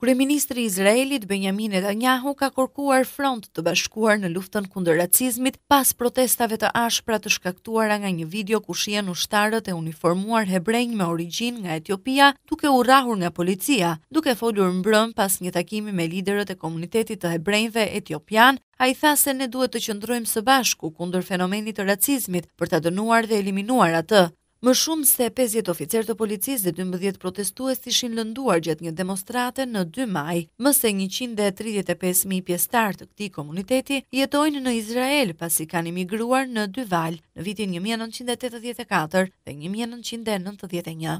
Kryeministri i Izraelit Benjamin Netanyahu ka kërkuar front të bashkuar në luftën kundër racizmit pas protestave të ashpra të shkaktuara nga një video ku shihen ushtarët e uniformuar hebrej me origjinë nga Etiopia duke u rrahur nga policia, duke folur mbrëm pas një takimi me liderët e komunitetit të hebrejve etiopian. A i tha se ne duhet të qëndrojmë së bashku kundër fenomenit të racizmit për të dënuar dhe eliminuar atë. Më shumë se 50 oficer të policisë dhe 12 protestues ishin lënduar gjatë një demonstrate në 2 maj, më se 135.000 pjestar të këti komuniteti jetojnë në Izrael pasi kanë imigruar në 2 val në vitin 1984 dhe 1991.